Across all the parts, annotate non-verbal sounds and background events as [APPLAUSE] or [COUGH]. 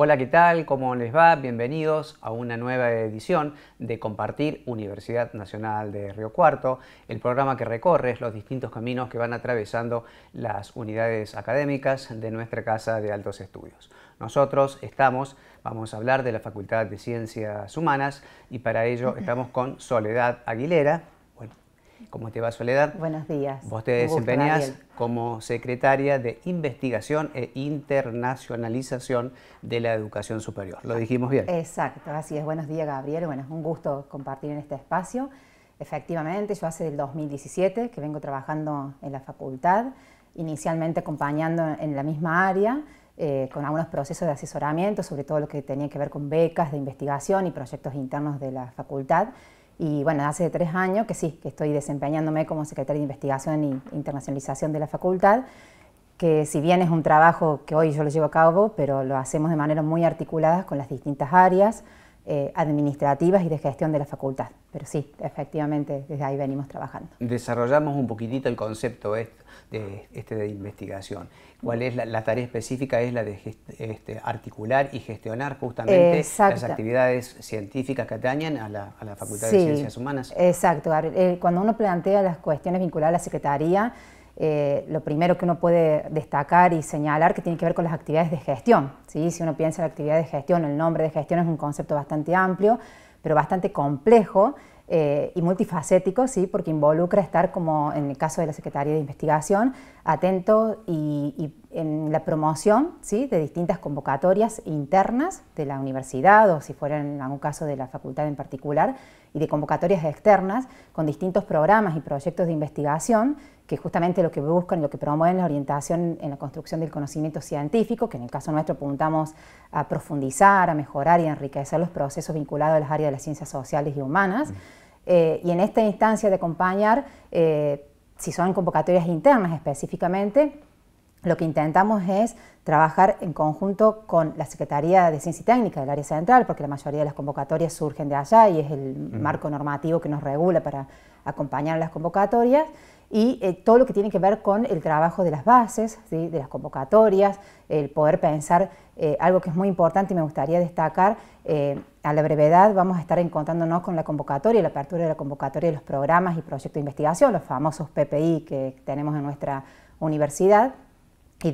Hola, ¿qué tal? ¿Cómo les va? Bienvenidos a una nueva edición de Compartir Universidad Nacional de Río Cuarto, el programa que recorre los distintos caminos que van atravesando las unidades académicas de nuestra Casa de Altos Estudios. Nosotros estamos, vamos a hablar de la Facultad de Ciencias Humanas y para ello [LAUGHS] estamos con Soledad Aguilera, ¿Cómo te va Soledad? Buenos días. Vos te desempeñas como secretaria de investigación e internacionalización de la educación superior. ¿Lo dijimos bien? Exacto, así es. Buenos días Gabriel. Bueno, es un gusto compartir en este espacio. Efectivamente, yo hace el 2017 que vengo trabajando en la facultad, inicialmente acompañando en la misma área, eh, con algunos procesos de asesoramiento, sobre todo lo que tenía que ver con becas de investigación y proyectos internos de la facultad y bueno, hace tres años que sí, que estoy desempeñándome como secretaria de Investigación e Internacionalización de la facultad, que si bien es un trabajo que hoy yo lo llevo a cabo, pero lo hacemos de manera muy articulada con las distintas áreas, eh, administrativas y de gestión de la facultad. Pero sí, efectivamente, desde ahí venimos trabajando. Desarrollamos un poquitito el concepto de, este de investigación. ¿Cuál es la, tarea específica? Es la de este, articular y gestionar justamente las actividades científicas que atañen a la, Facultad de Ciencias Humanas. Exacto, eh, Cuando uno plantea las cuestiones vinculadas a la Secretaría, eh, lo primero que uno puede destacar y señalar que tiene que ver con las actividades de gestión. ¿sí? Si uno piensa en la actividad de gestión, el nombre de gestión es un concepto bastante amplio, pero bastante complejo eh, y multifacético, ¿sí? porque involucra estar, como en el caso de la Secretaría de Investigación, atento y, en la promoción ¿sí? de distintas convocatorias internas de la universidad o si fuera en algún caso de la facultad en particular, y de convocatorias externas con distintos programas y proyectos de investigación que justamente lo que buscan, y lo que promueven la orientación en la construcción del conocimiento científico, que en el caso nuestro apuntamos a profundizar, a mejorar y a enriquecer los procesos vinculados a las áreas de las ciencias sociales y humanas. Eh, y en esta instancia de acompañar, eh, si son convocatorias internas específicamente, lo que intentamos es trabajar en conjunto con la Secretaría de Ciencia y Técnica del área central, porque la mayoría de las convocatorias surgen de allá y es el marco normativo que nos regula para acompañar las convocatorias y eh, todo lo que tiene que ver con el trabajo de las bases, de las convocatorias, el poder pensar eh, algo que es muy importante y me gustaría destacar, eh, a la brevedad vamos a estar encontrándonos con la convocatoria, la apertura de la convocatoria de los programas y proyectos de investigación, los famosos PPI que tenemos en nuestra universidad. Y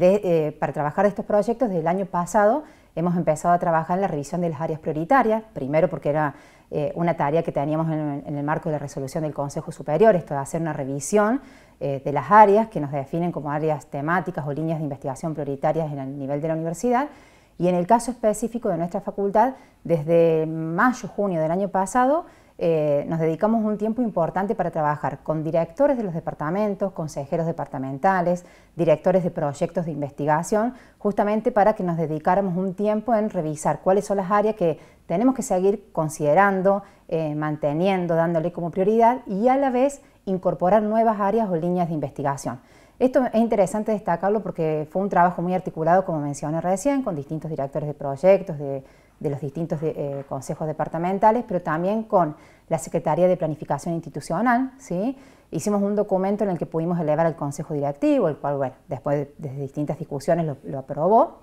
para trabajar estos proyectos, desde el año pasado hemos empezado a trabajar en la revisión de las áreas prioritarias, primero porque era eh, una tarea que teníamos en, el marco de la resolución del Consejo Superior, esto de hacer una revisión eh, de las áreas que nos definen como áreas temáticas o líneas de investigación prioritarias en el nivel de la universidad. Y en el caso específico de nuestra facultad, desde mayo-junio del año pasado, eh, nos dedicamos un tiempo importante para trabajar con directores de los departamentos, consejeros departamentales, directores de proyectos de investigación, justamente para que nos dedicáramos un tiempo en revisar cuáles son las áreas que tenemos que seguir considerando, eh, manteniendo, dándole como prioridad y a la vez incorporar nuevas áreas o líneas de investigación. Esto es interesante destacarlo porque fue un trabajo muy articulado, como mencioné recién, con distintos directores de proyectos, de de los distintos eh, consejos departamentales, pero también con la Secretaría de Planificación Institucional. ¿sí? Hicimos un documento en el que pudimos elevar al Consejo Directivo, el cual, bueno, después de, distintas discusiones lo, aprobó.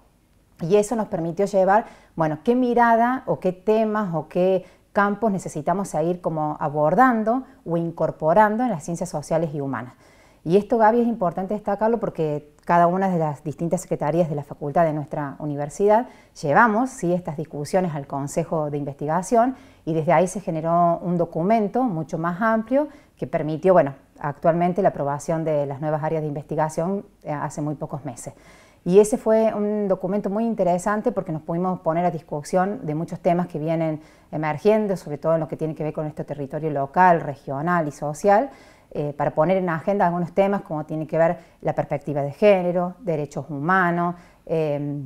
Y eso nos permitió llevar, bueno, qué mirada o qué temas o qué campos necesitamos seguir como abordando o incorporando en las ciencias sociales y humanas. Y esto, Gaby, es importante destacarlo porque cada una de las distintas secretarías de la facultad de nuestra universidad, llevamos ¿sí? estas discusiones al Consejo de Investigación y desde ahí se generó un documento mucho más amplio que permitió, bueno, actualmente la aprobación de las nuevas áreas de investigación eh, hace muy pocos meses. Y ese fue un documento muy interesante porque nos pudimos poner a discusión de muchos temas que vienen emergiendo, sobre todo en lo que tiene que ver con nuestro territorio local, regional y social, eh, para poner en agenda algunos temas como tiene que ver la perspectiva de género, derechos humanos, eh,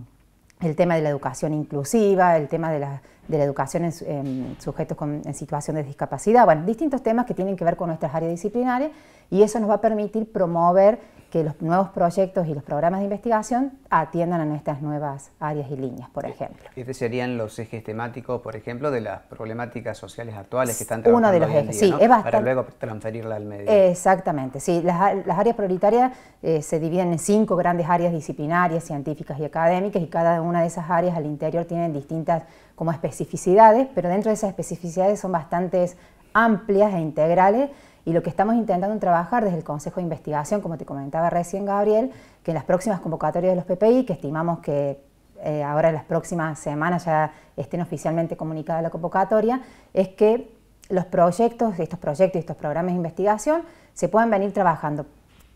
el tema de la educación inclusiva, el tema de la de la educación en, sujetos en situación de discapacidad. Bueno, distintos temas que tienen que ver con nuestras áreas disciplinarias y eso nos va a permitir promover que los nuevos proyectos y los programas de investigación atiendan a nuestras nuevas áreas y líneas, por ejemplo. Estos serían los ejes temáticos, por ejemplo, de las problemáticas sociales actuales que están trabajando Uno de los ejes, sí, es bastante... Para luego transferirla al medio. Exactamente, sí. Las, áreas prioritarias eh, se dividen en cinco grandes áreas disciplinarias, científicas y académicas, y cada una de esas áreas al interior tienen distintas como especificidades, pero dentro de esas especificidades son bastante amplias e integrales y lo que estamos intentando trabajar desde el Consejo de Investigación, como te comentaba recién Gabriel, que en las próximas convocatorias de los PPI, que estimamos que eh, ahora en las próximas semanas ya estén oficialmente comunicada la convocatoria, es que los proyectos, estos proyectos y estos programas de investigación se puedan venir trabajando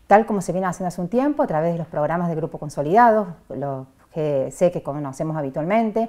tal como se viene haciendo hace un tiempo a través de los programas de grupo consolidados, los que sé que conocemos habitualmente,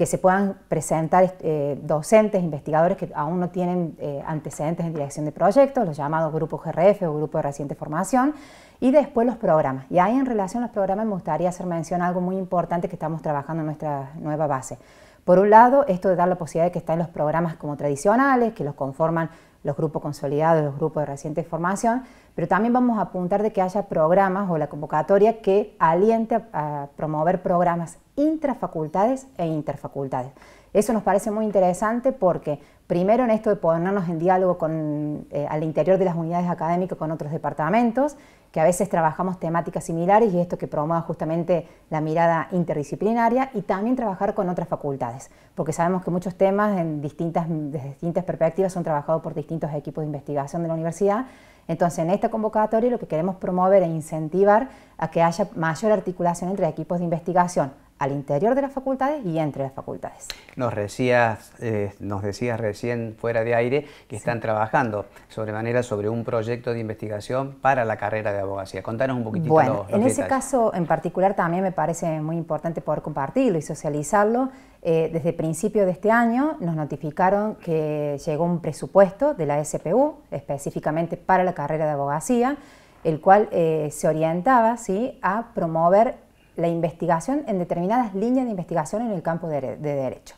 que se puedan presentar eh, docentes, investigadores que aún no tienen eh, antecedentes en dirección de proyectos, los llamados grupos GRF o grupos de reciente formación, y después los programas. Y ahí en relación a los programas me gustaría hacer mención a algo muy importante que estamos trabajando en nuestra nueva base. Por un lado, esto de dar la posibilidad de que están los programas como tradicionales, que los conforman los grupos consolidados, los grupos de reciente formación, pero también vamos a apuntar de que haya programas o la convocatoria que aliente a, promover programas intrafacultades e interfacultades. Eso nos parece muy interesante porque primero en esto de ponernos en diálogo con, eh, al interior de las unidades académicas con otros departamentos, que a veces trabajamos temáticas similares y esto que promueva justamente la mirada interdisciplinaria y también trabajar con otras facultades, porque sabemos que muchos temas en distintas, desde distintas perspectivas son trabajados por distintos equipos de investigación de la universidad. Entonces, en esta convocatoria lo que queremos promover e incentivar a que haya mayor articulación entre equipos de investigación, al interior de las facultades y entre las facultades. Nos decías, eh, nos decías recién fuera de aire que están trabajando sobre manera sobre un proyecto de investigación para la carrera de abogacía. Contanos un poquitito. Bueno, en ese caso en particular también me parece muy importante poder compartirlo y socializarlo. Eh, desde principio de este año nos notificaron que llegó un presupuesto de la SPU específicamente para la carrera de abogacía, el cual eh, se orientaba ¿sí? a promover la investigación en determinadas líneas de investigación en el campo de, derecho.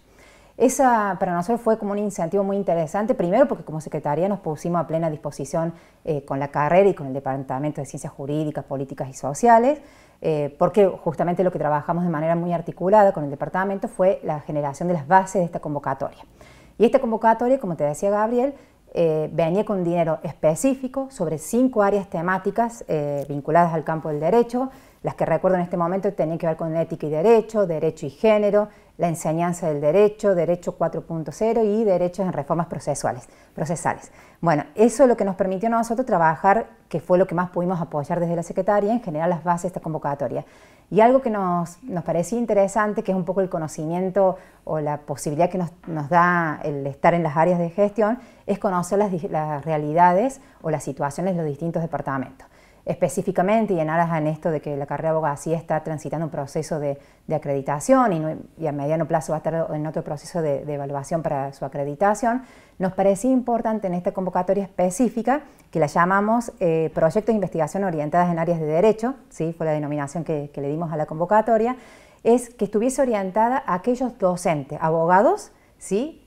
Esa para nosotros fue como un incentivo muy interesante, primero porque como Secretaría nos pusimos a plena disposición eh, con la carrera y con el Departamento de Ciencias Jurídicas, Políticas y Sociales, eh, porque justamente lo que trabajamos de manera muy articulada con el Departamento fue la generación de las bases de esta convocatoria. Y esta convocatoria, como te decía Gabriel, eh, venía con dinero específico sobre cinco áreas temáticas vinculadas al campo del derecho, las que recuerdo en este momento tenían que ver con ética y derecho, derecho y género, la enseñanza del derecho, derecho 4.0 y derechos en reformas procesuales, procesales. Bueno, eso es lo que nos permitió a nosotros trabajar, que fue lo que más pudimos apoyar desde la Secretaría, en general las bases de esta convocatoria. Y algo que nos, nos parecía interesante, que es un poco el conocimiento o la posibilidad que nos, da el estar en las áreas de gestión, es conocer las realidades o las situaciones de los distintos departamentos específicamente y en aras en esto de que la carrera de abogacía está transitando un proceso de, acreditación y, a mediano plazo va a estar en otro proceso de, evaluación para su acreditación, nos parecía importante en esta convocatoria específica que la llamamos eh, Proyectos de Investigación Orientadas en Áreas de Derecho, ¿sí? fue la denominación que, le dimos a la convocatoria, es que estuviese orientada a aquellos docentes, abogados, ¿sí?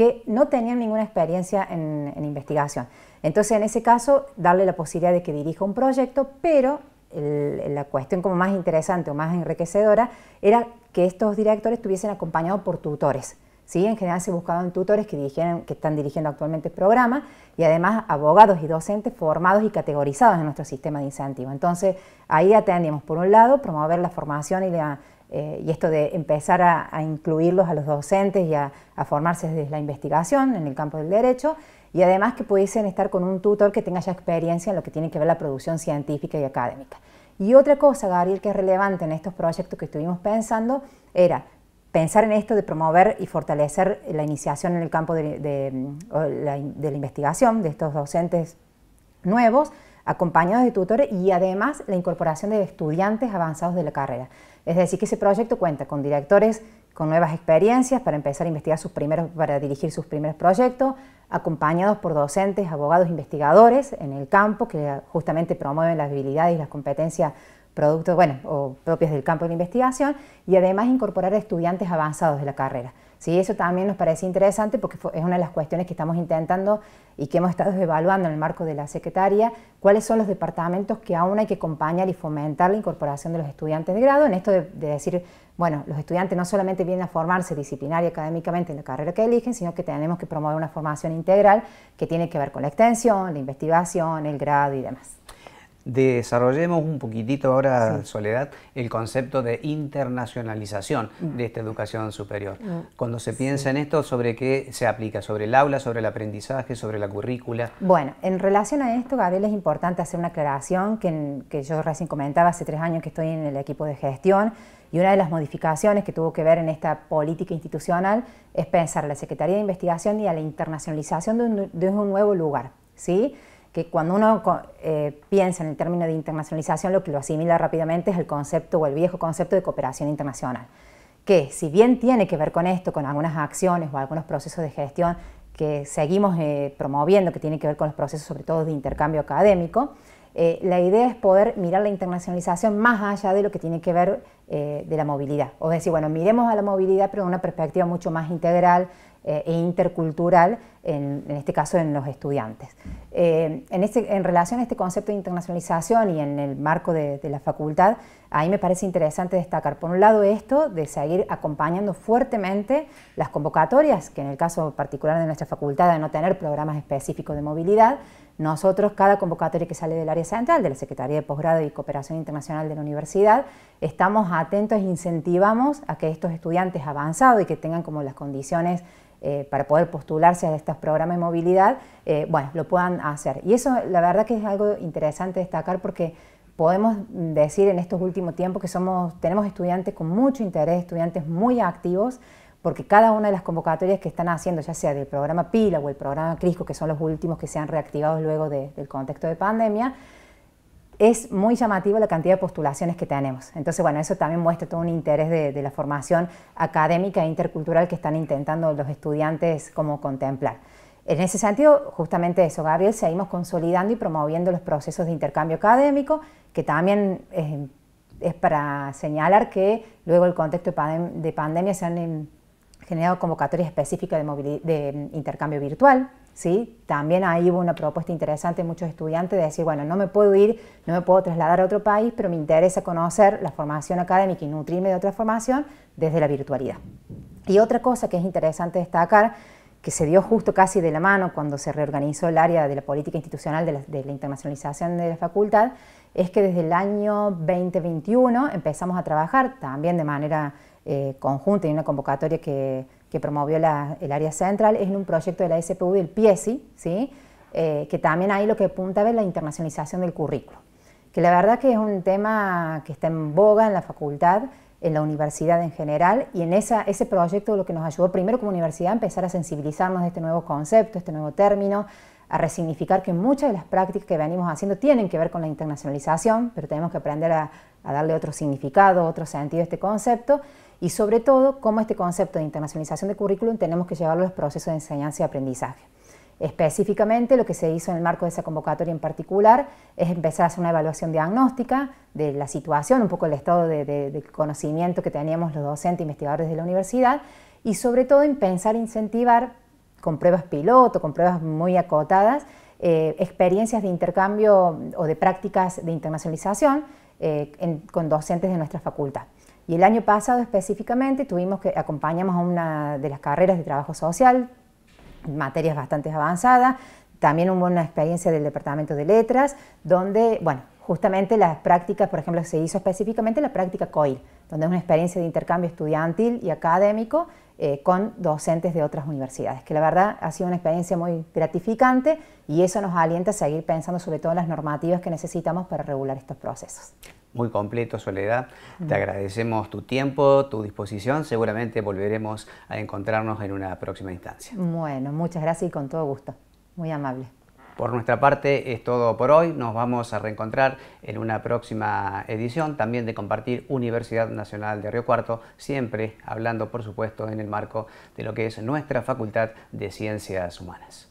que no tenían ninguna experiencia en, investigación. Entonces, en ese caso, darle la posibilidad de que dirija un proyecto, pero la cuestión como más interesante o más enriquecedora era que estos directores estuviesen acompañados por tutores. ¿sí? En general se buscaban tutores que, que están dirigiendo actualmente el programa y además abogados y docentes formados y categorizados en nuestro sistema de incentivo. Entonces, ahí atendíamos, por un lado, promover la formación y la eh, y esto de empezar a, incluirlos a los docentes y a, formarse desde la investigación en el campo del derecho, y además que pudiesen estar con un tutor que tenga ya experiencia en lo que tiene que ver la producción científica y académica. Y otra cosa, Gabriel, que es relevante en estos proyectos que estuvimos pensando, era pensar en esto de promover y fortalecer la iniciación en el campo de la investigación de estos docentes nuevos, acompañados de tutores y además la incorporación de estudiantes avanzados de la carrera. Es decir, que ese proyecto cuenta con directores con nuevas experiencias para empezar a investigar sus primeros, para dirigir sus primeros proyectos, acompañados por docentes, abogados, investigadores en el campo que justamente promueven las habilidades y las competencias producto, bueno, propias del campo de la investigación y además incorporar estudiantes avanzados de la carrera. ¿sí? Eso también nos parece interesante porque es una de las cuestiones que estamos intentando y que hemos estado evaluando en el marco de la Secretaría, cuáles son los departamentos que aún hay que acompañar y fomentar la incorporación de los estudiantes de grado, en esto de, decir, bueno, los estudiantes no solamente vienen a formarse disciplinaria y académicamente en la carrera que eligen, sino que tenemos que promover una formación integral que tiene que ver con la extensión, la investigación, el grado y demás. Desarrollemos un poquitito ahora, Soledad, el concepto de internacionalización mm. de esta educación superior. Mm. Cuando se piensa en esto, ¿sobre qué se aplica? ¿Sobre el aula, sobre el aprendizaje, sobre la currícula? Bueno, en relación a esto, Gabriel, es importante hacer una aclaración que, yo recién comentaba, hace tres años que estoy en el equipo de gestión y una de las modificaciones que tuvo que ver en esta política institucional es pensar a la Secretaría de Investigación y a la internacionalización de de un nuevo lugar. ¿sí? que cuando uno eh, piensa en el término de internacionalización, lo que lo asimila rápidamente es el concepto o el viejo concepto de cooperación internacional, que si bien tiene que ver con esto, con algunas acciones o algunos procesos de gestión que seguimos eh, promoviendo, que tiene que ver con los procesos sobre todo de intercambio académico, eh, la idea es poder mirar la internacionalización más allá de lo que tiene que ver de la movilidad. O decir, bueno, miremos a la movilidad pero de una perspectiva mucho más integral, eh, e intercultural, en, este caso en los estudiantes. Eh, en, este, en, relación a este concepto de internacionalización y en el marco de, de, la facultad, ahí me parece interesante destacar, por un lado, esto de seguir acompañando fuertemente las convocatorias, que en el caso particular de nuestra facultad, de no tener programas específicos de movilidad, nosotros, cada convocatoria que sale del área central, de la Secretaría de Posgrado y Cooperación Internacional de la Universidad, estamos atentos e incentivamos a que estos estudiantes avanzados y que tengan como las condiciones eh, para poder postularse a estos programas de movilidad, eh, bueno, lo puedan hacer. Y eso la verdad que es algo interesante destacar porque podemos decir en estos últimos tiempos que somos, tenemos estudiantes con mucho interés, estudiantes muy activos, porque cada una de las convocatorias que están haciendo, ya sea del programa PILA o el programa CRISCO, que son los últimos que se han reactivado luego del contexto de pandemia, es muy llamativo la cantidad de postulaciones que tenemos. Entonces, bueno, eso también muestra todo un interés de, la formación académica e intercultural que están intentando los estudiantes como contemplar. En ese sentido, justamente eso, Gabriel, seguimos consolidando y promoviendo los procesos de intercambio académico, que también eh, es, para señalar que luego el contexto de, de pandemia se han em, generado convocatorias específicas de, mm, intercambio virtual. ¿sí? También ahí hubo una propuesta interesante de muchos estudiantes de decir, bueno, no me puedo ir, no me puedo trasladar a otro país, pero me interesa conocer la formación académica y nutrirme de otra formación desde la virtualidad. Y otra cosa que es interesante destacar, que se dio justo casi de la mano cuando se reorganizó el área de la política institucional de la, de la internacionalización de la facultad, es que desde el año 2021 empezamos a trabajar también de manera eh, conjunta y una convocatoria que, promovió el área central, es en un proyecto de la SPU del PIESI, ¿sí? Eh, que también ahí lo que apunta es la internacionalización del currículo, que la verdad que es un tema que está en boga en la facultad, en la universidad en general, y en ese proyecto lo que nos ayudó primero como universidad a empezar a sensibilizarnos de este nuevo concepto, este nuevo término, a resignificar que muchas de las prácticas que venimos haciendo tienen que ver con la internacionalización, pero tenemos que aprender a, a darle otro significado, otro sentido a este concepto, y sobre todo cómo este concepto de internacionalización de currículum tenemos que llevarlo a los procesos de enseñanza y aprendizaje. Específicamente lo que se hizo en el marco de esa convocatoria en particular es empezar a hacer una evaluación diagnóstica de la situación, un poco el estado de, conocimiento que teníamos los docentes e investigadores de la universidad y sobre todo en pensar e incentivar con pruebas piloto, con pruebas muy acotadas, eh, experiencias de intercambio o de prácticas de internacionalización eh, con docentes de nuestra facultad. Y el año pasado específicamente tuvimos que acompañamos a una de las carreras de trabajo social, materias bastante avanzadas, también hubo una experiencia del Departamento de Letras, donde, bueno, justamente las prácticas, por ejemplo, se hizo específicamente la práctica COIL, donde es una experiencia de intercambio estudiantil y académico eh, con docentes de otras universidades, que la verdad ha sido una experiencia muy gratificante y eso nos alienta a seguir pensando sobre todo en las normativas que necesitamos para regular estos procesos muy completo, Soledad. Te agradecemos tu tiempo, tu disposición. Seguramente volveremos a encontrarnos en una próxima instancia. Bueno, muchas gracias y con todo gusto. Muy amable. Por nuestra parte es todo por hoy. Nos vamos a reencontrar en una próxima edición también de Compartir Universidad Nacional de Río Cuarto, siempre hablando, por supuesto, en el marco de lo que es nuestra Facultad de Ciencias Humanas.